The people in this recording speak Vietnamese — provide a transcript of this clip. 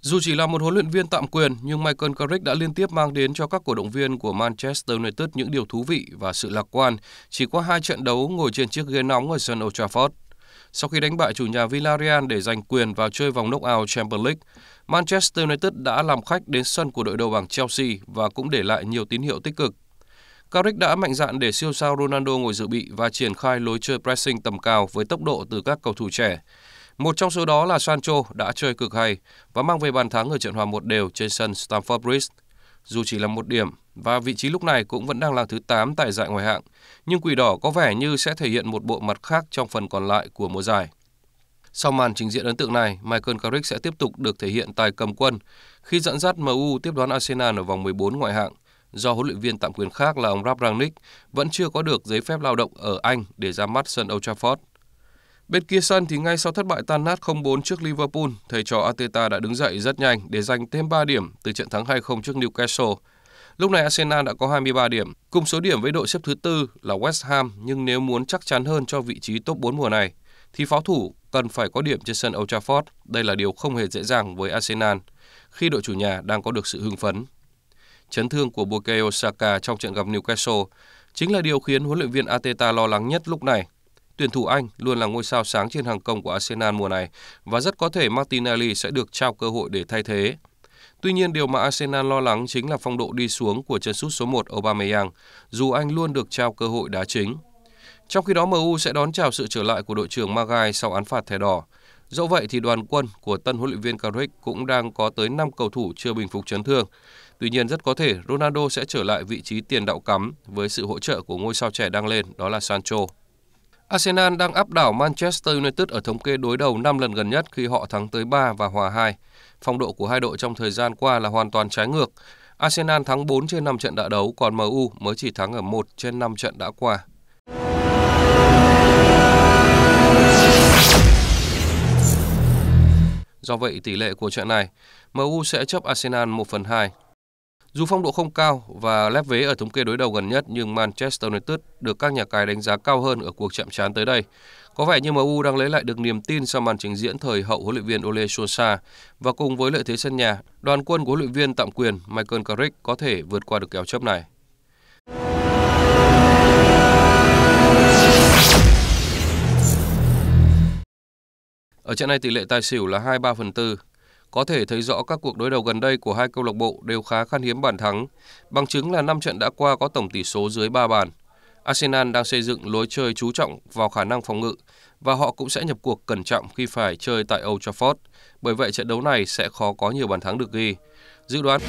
Dù chỉ là một huấn luyện viên tạm quyền, nhưng Michael Carrick đã liên tiếp mang đến cho các cổ động viên của Manchester United những điều thú vị và sự lạc quan chỉ qua hai trận đấu ngồi trên chiếc ghế nóng ở sân Old Trafford. Sau khi đánh bại chủ nhà Villarreal để giành quyền vào chơi vòng knock-out Champions League, Manchester United đã làm khách đến sân của đội đầu bảng Chelsea và cũng để lại nhiều tín hiệu tích cực Carrick đã mạnh dạn để siêu sao Ronaldo ngồi dự bị và triển khai lối chơi pressing tầm cao với tốc độ từ các cầu thủ trẻ. Một trong số đó là Sancho đã chơi cực hay và mang về bàn thắng ở trận hòa một đều trên sân Stamford Bridge. Dù chỉ là một điểm và vị trí lúc này cũng vẫn đang là thứ 8 tại giải ngoại hạng, nhưng Quỷ Đỏ có vẻ như sẽ thể hiện một bộ mặt khác trong phần còn lại của mùa giải. Sau màn trình diễn ấn tượng này, Michael Carrick sẽ tiếp tục được thể hiện tài cầm quân khi dẫn dắt MU tiếp đón Arsenal ở vòng 14 ngoại hạng – do huấn luyện viên tạm quyền khác là ông Rangnick vẫn chưa có được giấy phép lao động ở Anh để ra mắt sân Old Trafford. Bên kia sân thì ngay sau thất bại tan nát 0-4 trước Liverpool, thầy trò Arteta đã đứng dậy rất nhanh để giành thêm 3 điểm từ trận thắng 2-0 trước Newcastle. Lúc này Arsenal đã có 23 điểm, cùng số điểm với đội xếp thứ tư là West Ham nhưng nếu muốn chắc chắn hơn cho vị trí top 4 mùa này thì pháo thủ cần phải có điểm trên sân Old Trafford. Đây là điều không hề dễ dàng với Arsenal khi đội chủ nhà đang có được sự hưng phấn. Chấn thương của Bukayo Saka trong trận gặp Newcastle chính là điều khiến huấn luyện viên Ateta lo lắng nhất lúc này. Tuyển thủ Anh luôn là ngôi sao sáng trên hàng công của Arsenal mùa này và rất có thể Martinelli sẽ được trao cơ hội để thay thế. Tuy nhiên, điều mà Arsenal lo lắng chính là phong độ đi xuống của chân sút số 1 Aubameyang, dù anh luôn được trao cơ hội đá chính. Trong khi đó, MU sẽ đón chào sự trở lại của đội trưởng Magai sau án phạt thẻ đỏ. Dẫu vậy thì đoàn quân của tân huấn luyện viên Carrick cũng đang có tới 5 cầu thủ chưa bình phục chấn thương. Tuy nhiên rất có thể Ronaldo sẽ trở lại vị trí tiền đạo cắm với sự hỗ trợ của ngôi sao trẻ đang lên đó là Sancho. Arsenal đang áp đảo Manchester United ở thống kê đối đầu 5 lần gần nhất khi họ thắng tới 3 và hòa 2. Phong độ của hai đội trong thời gian qua là hoàn toàn trái ngược. Arsenal thắng 4 trên 5 trận đã đấu, còn MU mới chỉ thắng ở 1 trên 5 trận đã qua. Do vậy, tỷ lệ của trận này, MU sẽ chấp Arsenal 1 phần 2. Dù phong độ không cao và lép vế ở thống kê đối đầu gần nhất nhưng Manchester United được các nhà cái đánh giá cao hơn ở cuộc chạm trán tới đây. Có vẻ như MU đang lấy lại được niềm tin sau màn trình diễn thời hậu huấn luyện viên Ole Solskjaer và cùng với lợi thế sân nhà, đoàn quân của huấn luyện viên tạm quyền Michael Carrick có thể vượt qua được kèo chấp này. Ở trận này tỷ lệ tài xỉu là 23 phần 4. Có thể thấy rõ các cuộc đối đầu gần đây của hai câu lạc bộ đều khá khan hiếm bàn thắng, bằng chứng là 5 trận đã qua có tổng tỷ số dưới 3 bàn. Arsenal đang xây dựng lối chơi chú trọng vào khả năng phòng ngự và họ cũng sẽ nhập cuộc cẩn trọng khi phải chơi tại Old Trafford. Bởi vậy trận đấu này sẽ khó có nhiều bàn thắng được ghi. Dự đoán